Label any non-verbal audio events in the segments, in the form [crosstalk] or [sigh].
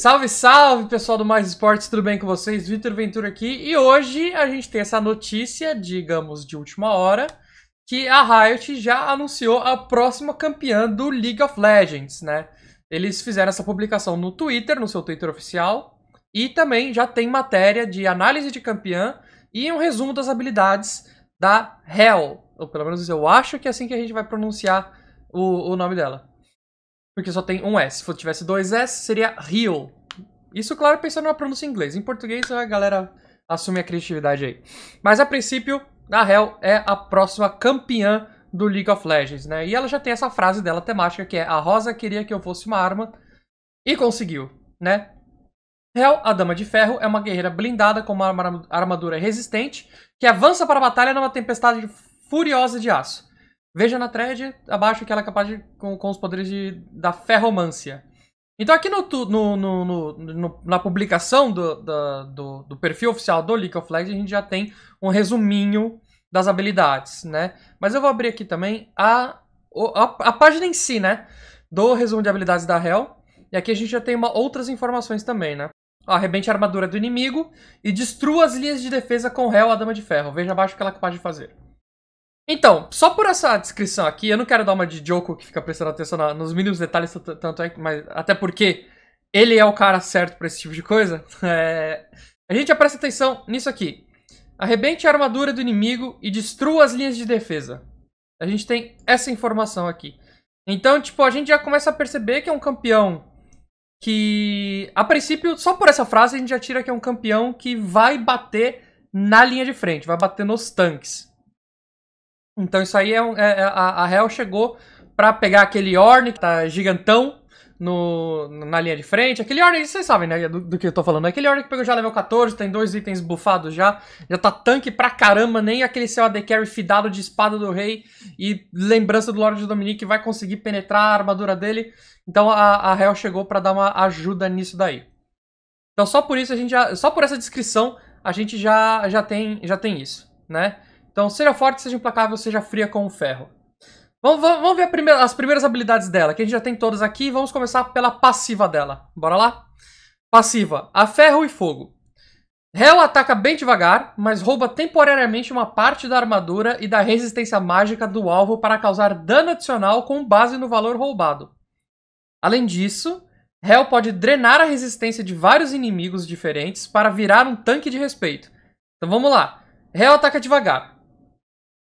Salve, salve, pessoal do Mais Esportes, tudo bem com vocês? Vitor Ventura aqui. E hoje a gente tem essa notícia, digamos, de última hora, que a Riot já anunciou a próxima campeã do League of Legends, né? Eles fizeram essa publicação no Twitter, no seu Twitter oficial, e também já tem matéria de análise de campeã e um resumo das habilidades da Hell, ou pelo menos eu acho que é assim que a gente vai pronunciar o, o nome dela porque só tem um S. Se tivesse dois S, seria Rio. Isso, claro, pensando na pronúncia em inglês. Em português, a galera assume a criatividade aí. Mas, a princípio, a Hell é a próxima campeã do League of Legends, né? E ela já tem essa frase dela temática, que é A Rosa queria que eu fosse uma arma e conseguiu, né? Hell, a Dama de Ferro, é uma guerreira blindada com uma armadura resistente que avança para a batalha numa tempestade furiosa de aço. Veja na thread abaixo que ela é capaz de, com, com os poderes de, da ferromancia. Então aqui no, no, no, no na publicação do, do, do, perfil oficial do League of Legends, a gente já tem um resuminho das habilidades, né? Mas eu vou abrir aqui também a, a, a página em si, né? Do resumo de habilidades da Hell. E aqui a gente já tem uma, outras informações também, né? Ó, arrebente a armadura do inimigo e destrua as linhas de defesa com Hell, a Dama de Ferro. Veja abaixo o que ela é capaz de fazer. Então, só por essa descrição aqui, eu não quero dar uma de Joko que fica prestando atenção na, nos mínimos detalhes, tanto é, mas até porque ele é o cara certo para esse tipo de coisa. [laughs] É... A gente já presta atenção nisso aqui. Arrebente a armadura do inimigo e destrua as linhas de defesa. A gente tem essa informação aqui. Então, tipo, a gente já começa a perceber que é um campeão que, a princípio, só por essa frase a gente já tira que é um campeão que vai bater na linha de frente, vai bater nos tanques. Então isso aí é, é, é a, a Real chegou para pegar aquele Orne que tá gigantão no, na linha de frente. Aquele Orne, vocês sabem, né, do, do, que eu tô falando. Aquele Orne que pegou já level 14, tem dois itens bufados já. Já tá tanque pra caramba, nem aquele seu AD Carry fidado de espada do rei e lembrança do Lorde Dominique vai conseguir penetrar a armadura dele. Então a, a Hell chegou para dar uma ajuda nisso daí. Então só por isso a gente já, só por essa descrição a gente já já tem já tem isso, né? Então, seja forte, seja implacável, seja fria como o ferro. Vamos, vamos, vamos ver primeira, as primeiras habilidades dela, que a gente já tem todas aqui. Vamos começar pela passiva dela. Bora lá? Passiva, a ferro e fogo. Hell ataca bem devagar, mas rouba temporariamente uma parte da armadura e da resistência mágica do alvo para causar dano adicional com base no valor roubado. Além disso, Hell pode drenar a resistência de vários inimigos diferentes para virar um tanque de respeito. Então vamos lá. Hell ataca devagar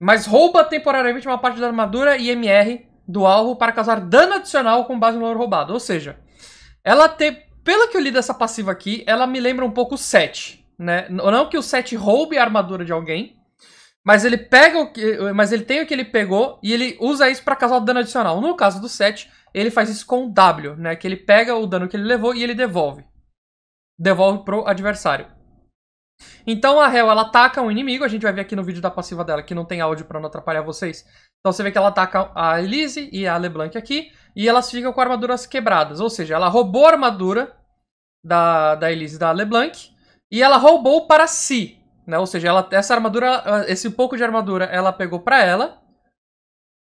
mas rouba temporariamente uma parte da armadura e MR do alvo para causar dano adicional com base no valor roubado. Ou seja, ela tem. Pela que eu li dessa passiva aqui, ela me lembra um pouco o 7. Né? Não que o 7 roube a armadura de alguém, mas ele pega o que, mas ele tem o que ele pegou e ele usa isso para causar dano adicional. No caso do 7, ele faz isso com o W, né? Que ele pega o dano que ele levou e ele devolve. Devolve pro adversário. Então a Hel, ela ataca um inimigo, a gente vai ver aqui no vídeo da passiva dela, que não tem áudio para não atrapalhar vocês. Então você vê que ela ataca a Elise e a LeBlanc aqui, e elas ficam com armaduras quebradas, ou seja, ela roubou a armadura da, da Elise e da LeBlanc, e ela roubou para si, né? Ou seja, ela, essa armadura, esse pouco de armadura, ela pegou para ela,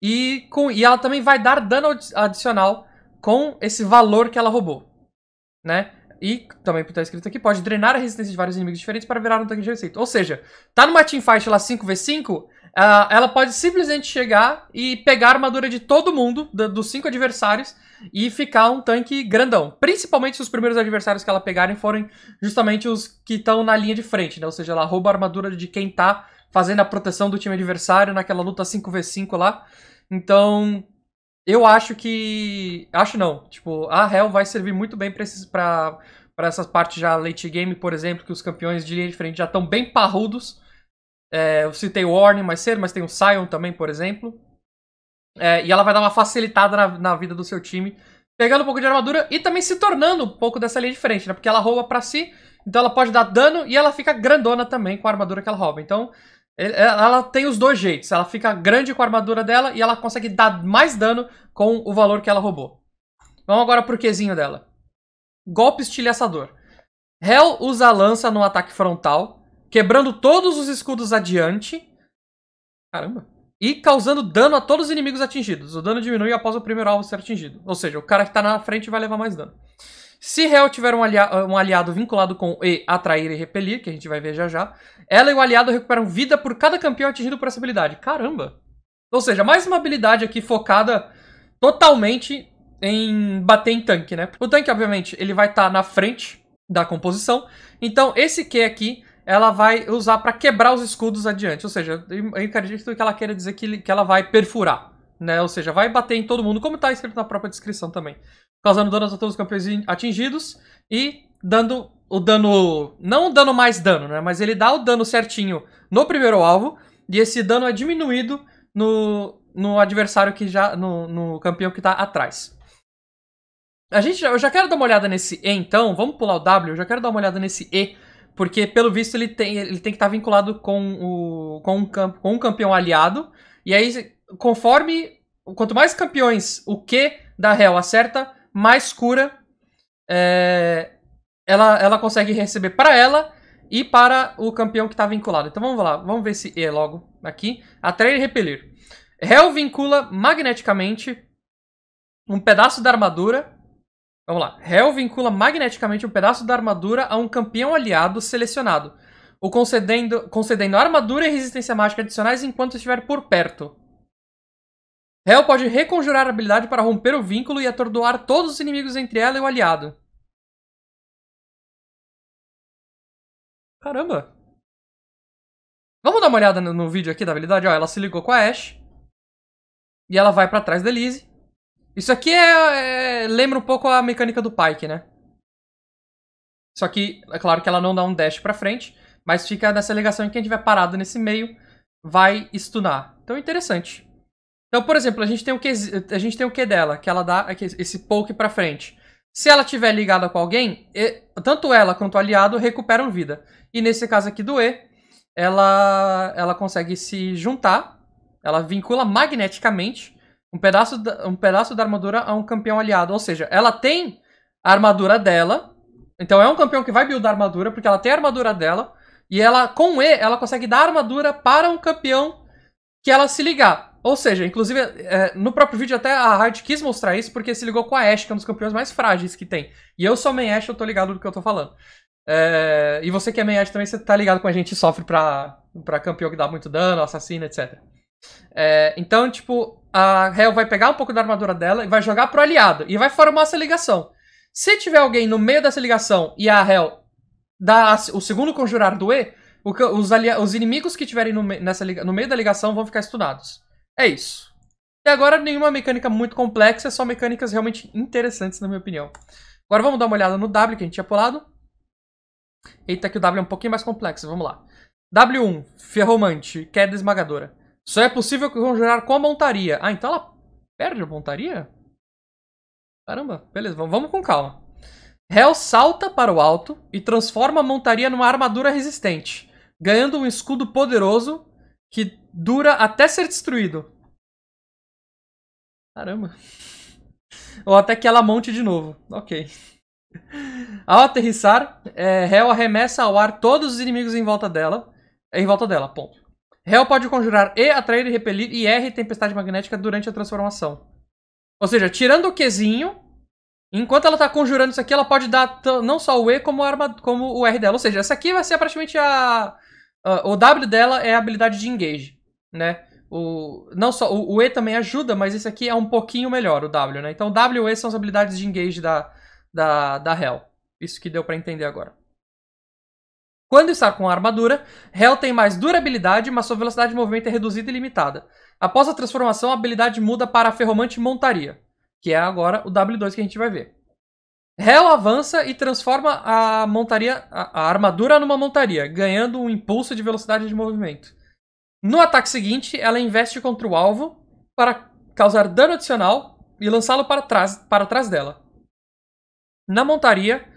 e, com, e ela também vai dar dano adicional com esse valor que ela roubou, né? E também tá escrito aqui, pode drenar a resistência de vários inimigos diferentes para virar um tanque de receita. Ou seja, tá numa teamfight lá 5v5, Uh, ah, ela pode simplesmente chegar e pegar a armadura de todo mundo, dos cinco adversários, e ficar um tanque grandão. Principalmente se os primeiros adversários que ela pegarem forem justamente os que estão na linha de frente, né? Ou seja, ela rouba a armadura de quem tá fazendo a proteção do time adversário naquela luta 5v5 lá. Então, eu acho que. Acho não. Tipo, a Hell vai servir muito bem pra, esses, pra, pra essas partes já late game, por exemplo, que os campeões de linha de frente já estão bem parrudos. É, eu citei o Warning mais cedo, mas tem o Sion também, por exemplo. É, e ela vai dar uma facilitada na, na, vida do seu time, pegando um pouco de armadura e também se tornando um pouco dessa linha de frente, né? Porque ela rouba para si, então ela pode dar dano e ela fica grandona também com a armadura que ela rouba. Então, ela tem os dois jeitos. Ela fica grande com a armadura dela e ela consegue dar mais dano com o valor que ela roubou. Vamos agora pro Qzinho dela. Golpe estilhaçador. Hell usa a lança no ataque frontal, quebrando todos os escudos adiante. Caramba. E causando dano a todos os inimigos atingidos. O dano diminui após o primeiro alvo ser atingido. Ou seja, o cara que tá na frente vai levar mais dano. Se Hel tiver um, aliado, um aliado vinculado com E, atrair e repelir, que a gente vai ver já já, ela e o aliado recuperam vida por cada campeão atingido por essa habilidade. Caramba! Ou seja, mais uma habilidade aqui focada totalmente em bater em tanque, né? O tanque, obviamente, ele vai estar tá na frente da composição. Então, esse Q aqui, ela vai usar para quebrar os escudos adiante. Ou seja, eu acredito que ela queira dizer que, que ela vai perfurar, né? Ou seja, vai bater em todo mundo, como está escrito na própria descrição também causando dano a todos os campeões atingidos e dando o dano, não dando mais dano, né? Mas ele dá o dano certinho no primeiro alvo e esse dano é diminuído no, no adversário que já, no, no campeão que tá atrás. A gente, eu já quero dar uma olhada nesse E então, vamos pular o W, eu já quero dar uma olhada nesse E, porque pelo visto ele tem, ele tem que estar tá vinculado com, o, com, um com um campeão aliado, e aí conforme, quanto mais campeões o Q da real acerta, mais cura é, ela, ela consegue receber para ela e para o campeão que está vinculado. Então vamos lá, vamos ver se E logo aqui. Atrair e repelir. Hell vincula magneticamente um pedaço da armadura. Vamos lá. Hell vincula magneticamente um pedaço da armadura a um campeão aliado selecionado, o concedendo, concedendo armadura e resistência mágica adicionais enquanto estiver por perto. Hell pode reconjurar a habilidade para romper o vínculo e atordoar todos os inimigos entre ela e o aliado. Caramba. Vamos dar uma olhada no, no vídeo aqui da habilidade? Ó, ela se ligou com a Ashe. E ela vai pra trás da Elise. Isso aqui é, é, lembra um pouco a mecânica do Pike, né? Só que, é claro que ela não dá um dash pra frente. Mas fica nessa ligação que quem tiver parado nesse meio vai stunar. Então, interessante. Então, por exemplo, a gente tem o que a gente tem o que dela, que ela dá esse poke para frente. Se ela tiver ligada com alguém, tanto ela quanto o aliado recuperam vida. E nesse caso aqui do E, ela ela consegue se juntar, ela vincula magneticamente um pedaço da, um pedaço da armadura a um campeão aliado, ou seja, ela tem a armadura dela. Então é um campeão que vai buildar armadura porque ela tem a armadura dela e ela com E ela consegue dar armadura para um campeão que ela se ligar. Ou seja, inclusive, é, no próprio vídeo até a Hard quis mostrar isso porque se ligou com a Ash, que é um dos campeões mais frágeis que tem. E eu sou main Ash, eu tô ligado do que eu tô falando. É, e você que é main Ash também, você tá ligado com a gente e sofre pra, pra campeão que dá muito dano, assassina, etc. É, então, tipo, a Hell vai pegar um pouco da armadura dela e vai jogar pro aliado. E vai formar essa ligação. Se tiver alguém no meio dessa ligação e a Hell dá o segundo conjurar do E, os, os inimigos que tiverem no, nessa, no meio da ligação vão ficar estunados. É isso. E agora, nenhuma mecânica muito complexa, só mecânicas realmente interessantes, na minha opinião. Agora vamos dar uma olhada no W que a gente tinha pulado. Eita, que o W é um pouquinho mais complexo, vamos lá. W1, Ferromante, Queda Esmagadora. Só é possível conjurar com a montaria. Ah, então ela perde a montaria? Caramba, beleza, vamos com calma. Hell salta para o alto e transforma a montaria numa armadura resistente, ganhando um escudo poderoso que dura até ser destruído. Caramba. [laughs] Ou até que ela monte de novo. Ok. [laughs] Ao aterrissar, é, Hel arremessa ao ar todos os inimigos em volta dela. Em volta dela, ponto. Hel pode conjurar E, atrair e repelir e R tempestade magnética durante a transformação. Ou seja, tirando o Qzinho, enquanto ela tá conjurando isso aqui, ela pode dar não só o E como, arma, como o R dela. Ou seja, essa aqui vai ser praticamente a, ah, o W dela é a habilidade de engage, né? O, não só, o, o, E também ajuda, mas esse aqui é um pouquinho melhor, o W, né? Então W e o E são as habilidades de engage da, da, da Hell. Isso que deu para entender agora. Quando está com armadura, Hell tem mais durabilidade, mas sua velocidade de movimento é reduzida e limitada. Após a transformação, a habilidade muda para a Ferromante Montaria, que é agora o W2 que a gente vai ver. Hel avança e transforma a montaria, a, a armadura numa montaria, ganhando um impulso de velocidade de movimento. No ataque seguinte, ela investe contra o alvo para causar dano adicional e lançá-lo para trás, para trás dela. Na montaria,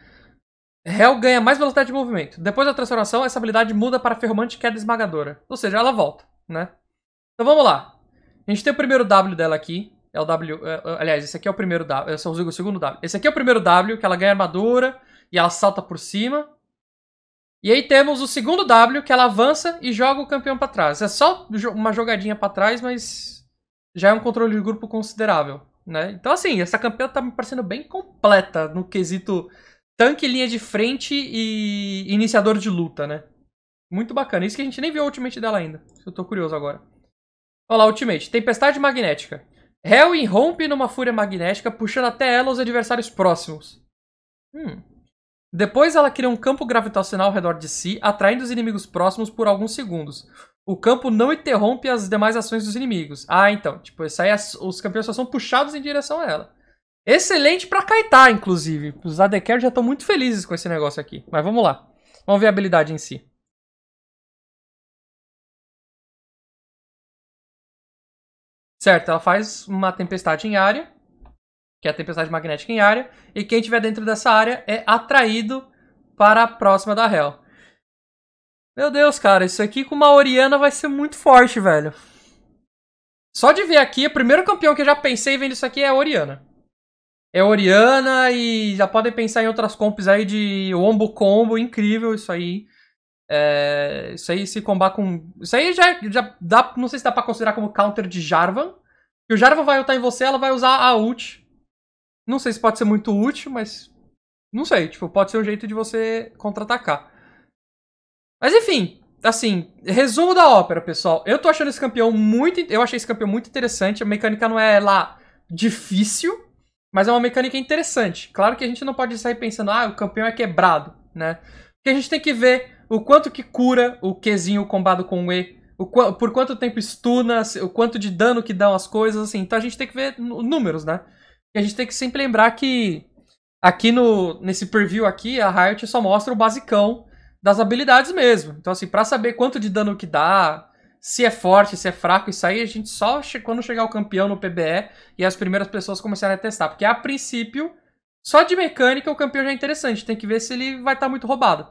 Hel ganha mais velocidade de movimento. Depois da transformação, essa habilidade muda para Ferromante Queda Esmagadora. Ou seja, ela volta, né? Então vamos lá. A gente tem o primeiro W dela aqui. É o W. É, é, aliás, esse aqui é o primeiro W. Esse é o segundo W. Esse aqui é o primeiro W, que ela ganha armadura e ela salta por cima. E aí temos o segundo W, que ela avança e joga o campeão para trás. É só uma jogadinha para trás, mas já é um controle de grupo considerável. Né? Então, assim, essa campeã tá me parecendo bem completa no quesito tanque, linha de frente e iniciador de luta, né? Muito bacana. Isso que a gente nem viu o ultimate dela ainda. Eu tô curioso agora. Olha lá, ultimate. Tempestade magnética. Hel rompe numa fúria magnética, puxando até ela os adversários próximos. Hum. Depois ela cria um campo gravitacional ao redor de si, atraindo os inimigos próximos por alguns segundos. O campo não interrompe as demais ações dos inimigos. Ah, então. Tipo, isso aí é os campeões só são puxados em direção a ela. Excelente para Kaitá, inclusive. Os ADCers já estão muito felizes com esse negócio aqui. Mas vamos lá. Vamos ver a habilidade em si. Certo, ela faz uma tempestade em área, que é a tempestade magnética em área, e quem estiver dentro dessa área é atraído para a próxima da Hell. Meu Deus, cara, isso aqui com uma Oriana vai ser muito forte, velho. Só de ver aqui, o primeiro campeão que eu já pensei vendo isso aqui é a Oriana. É a Oriana e já podem pensar em outras comps aí de Wombo Combo, incrível isso aí. É, isso aí se combar com. Isso aí já, já dá. Não sei se dá pra considerar como counter de Jarvan. Que o Jarvan vai ultar em você, ela vai usar a ult. Não sei se pode ser muito útil, mas. Não sei, tipo, pode ser um jeito de você contra-atacar. Mas enfim, assim, resumo da ópera, pessoal. Eu tô achando esse campeão muito. Eu achei esse campeão muito interessante. A mecânica não é lá difícil, mas é uma mecânica interessante. Claro que a gente não pode sair pensando, ah, o campeão é quebrado, né? Porque a gente tem que ver o quanto que cura o Qzinho combado com o E, o qu por quanto tempo estuna, o quanto de dano que dão as coisas, assim. Então a gente tem que ver números, né? E a gente tem que sempre lembrar que aqui no nesse preview aqui, a Riot só mostra o basicão das habilidades mesmo. Então assim, para saber quanto de dano que dá, se é forte, se é fraco, isso aí a gente só che quando chegar o campeão no PBE e as primeiras pessoas começarem a testar, porque a princípio só de mecânica o campeão já é interessante, tem que ver se ele vai estar tá muito roubado.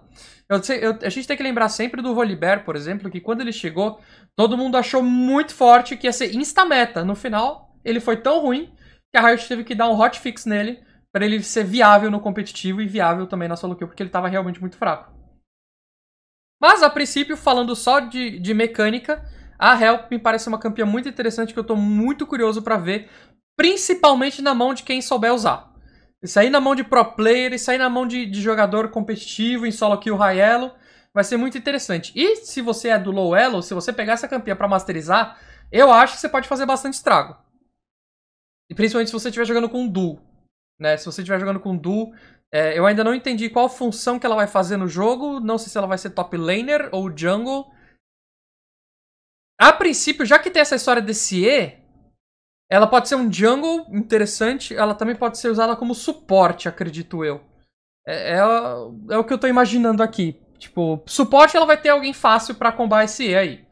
Eu, eu, a gente tem que lembrar sempre do Volibear, por exemplo, que quando ele chegou, todo mundo achou muito forte que ia ser insta-meta. No final, ele foi tão ruim que a Riot teve que dar um hotfix nele para ele ser viável no competitivo e viável também na solo queue, porque ele estava realmente muito fraco. Mas, a princípio, falando só de, de mecânica, a Help me parece uma campeã muito interessante que eu estou muito curioso para ver, principalmente na mão de quem souber usar. Isso aí na mão de pro player, isso aí na mão de, de jogador competitivo em solo kill high elo, vai ser muito interessante. E se você é do low elo, se você pegar essa campeã para masterizar, eu acho que você pode fazer bastante estrago. E principalmente se você estiver jogando com duo, né? Se você estiver jogando com duo, é, eu ainda não entendi qual função que ela vai fazer no jogo, não sei se ela vai ser top laner ou jungle. A princípio, já que tem essa história desse E, ela pode ser um jungle interessante, ela também pode ser usada como suporte, acredito eu. É, é, é o que eu tô imaginando aqui. Tipo, suporte ela vai ter alguém fácil para combar esse E aí.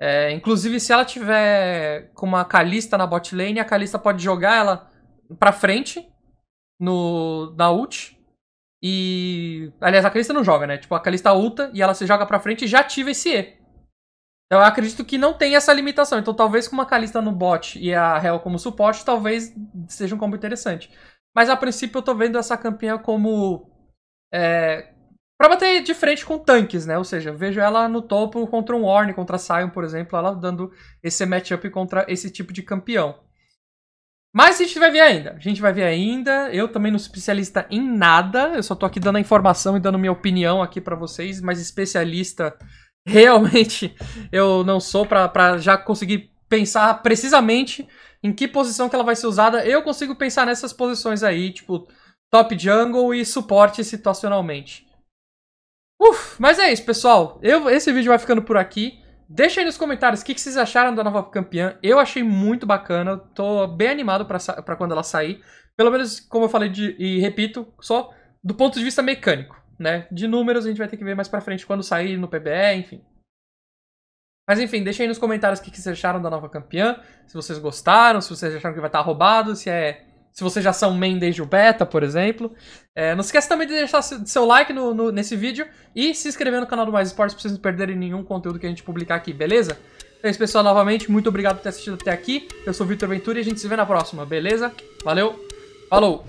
É, inclusive, se ela tiver com uma Kalista na bot lane, a Kalista pode jogar ela pra frente no, na ult. E. Aliás, a Kalista não joga, né? Tipo, a Kalista ulta e ela se joga pra frente e já ativa esse E. Eu acredito que não tem essa limitação. Então, talvez com uma Kalista no bot e a Hell como suporte, talvez seja um combo interessante. Mas a princípio eu tô vendo essa campeã como. É, pra bater de frente com tanques, né? Ou seja, vejo ela no topo contra um Orne, contra a Sion, por exemplo, ela dando esse matchup contra esse tipo de campeão. Mas a gente vai ver ainda. A gente vai ver ainda. Eu também não sou especialista em nada. Eu só tô aqui dando a informação e dando minha opinião aqui para vocês. Mas especialista realmente eu não sou para já conseguir pensar precisamente em que posição que ela vai ser usada. Eu consigo pensar nessas posições aí, tipo top jungle e suporte situacionalmente. Uf, mas é isso, pessoal. Eu, esse vídeo vai ficando por aqui. Deixa aí nos comentários o que, que, vocês acharam da nova campeã. Eu achei muito bacana, estou tô bem animado para quando ela sair. Pelo menos, como eu falei de, e repito, só do ponto de vista mecânico né? De números a gente vai ter que ver mais pra frente quando sair no PBE, enfim. Mas enfim, deixem aí nos comentários o que, que vocês acharam da nova campeã, se vocês gostaram, se vocês acharam que vai estar tá roubado, se é se vocês já são main desde o beta, por exemplo. É, não se esqueça também de deixar seu like no, no, nesse vídeo e se inscrever no canal do Mais Esportes pra vocês não perderem nenhum conteúdo que a gente publicar aqui, beleza? é isso, pessoal, novamente, muito obrigado por ter assistido até aqui. Eu sou o Vitor Ventura e a gente se vê na próxima, beleza? Valeu, falou!